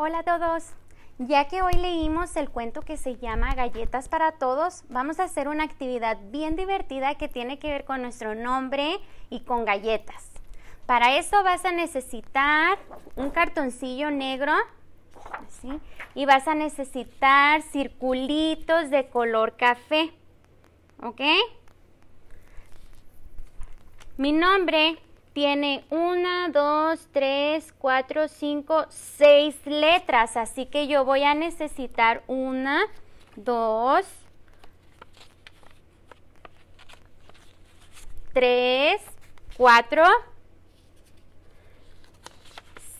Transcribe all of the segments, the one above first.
Hola a todos. Ya que hoy leímos el cuento que se llama Galletas para Todos, vamos a hacer una actividad bien divertida que tiene que ver con nuestro nombre y con galletas. Para eso vas a necesitar un cartoncillo negro y vas a necesitar circulitos de color café. ¿Ok? Mi nombre tiene una, dos, tres, cuatro, cinco, seis letras. Así que yo voy a necesitar una, dos, tres, cuatro,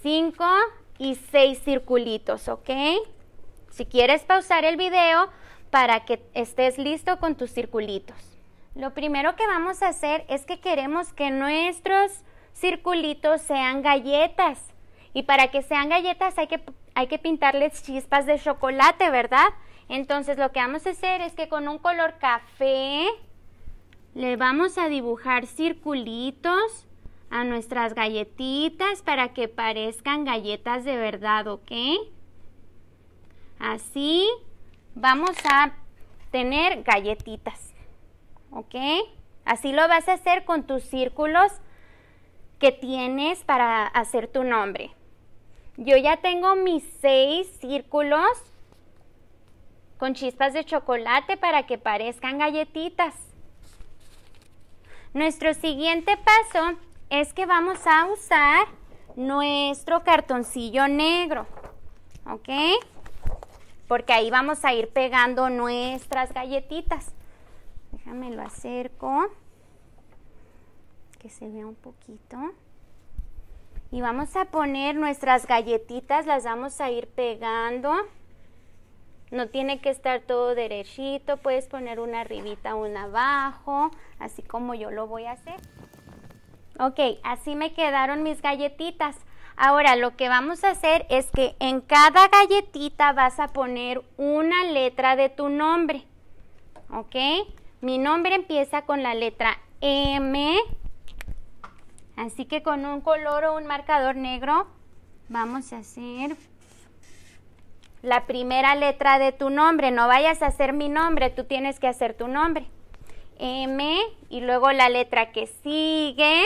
cinco y seis circulitos, ¿ok? Si quieres pausar el video para que estés listo con tus circulitos. Lo primero que vamos a hacer es que queremos que nuestros circulitos sean galletas. Y para que sean galletas hay que, hay que pintarles chispas de chocolate, ¿verdad? Entonces lo que vamos a hacer es que con un color café le vamos a dibujar circulitos a nuestras galletitas para que parezcan galletas de verdad, ¿ok? Así vamos a tener galletitas. ¿ok? Así lo vas a hacer con tus círculos que tienes para hacer tu nombre. Yo ya tengo mis seis círculos con chispas de chocolate para que parezcan galletitas. Nuestro siguiente paso es que vamos a usar nuestro cartoncillo negro, ¿ok? Porque ahí vamos a ir pegando nuestras galletitas. Me lo acerco. Que se vea un poquito. Y vamos a poner nuestras galletitas, las vamos a ir pegando. No tiene que estar todo derechito, puedes poner una arribita, una abajo, así como yo lo voy a hacer. Ok, así me quedaron mis galletitas. Ahora lo que vamos a hacer es que en cada galletita vas a poner una letra de tu nombre. ¿Ok? Mi nombre empieza con la letra M. Así que con un color o un marcador negro vamos a hacer la primera letra de tu nombre. No vayas a hacer mi nombre, tú tienes que hacer tu nombre. M y luego la letra que sigue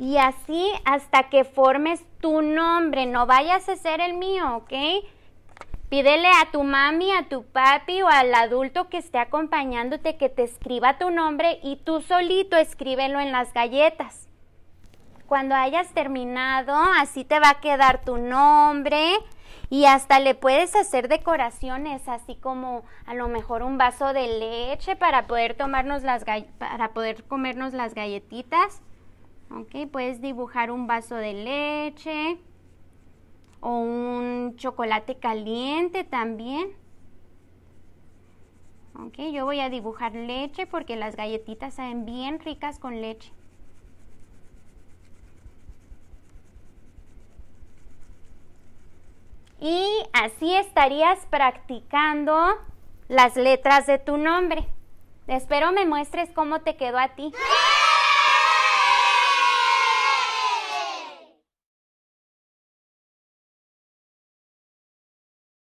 Y así hasta que formes tu nombre, no vayas a ser el mío, ¿ok? Pídele a tu mami, a tu papi o al adulto que esté acompañándote que te escriba tu nombre y tú solito escríbelo en las galletas. Cuando hayas terminado, así te va a quedar tu nombre y hasta le puedes hacer decoraciones, así como a lo mejor un vaso de leche para poder tomarnos las para poder comernos las galletitas Puedes dibujar un vaso de leche o un chocolate caliente también. Yo voy a dibujar leche porque las galletitas saben bien ricas con leche. Y así estarías practicando las letras de tu nombre. Espero me muestres cómo te quedó a ti.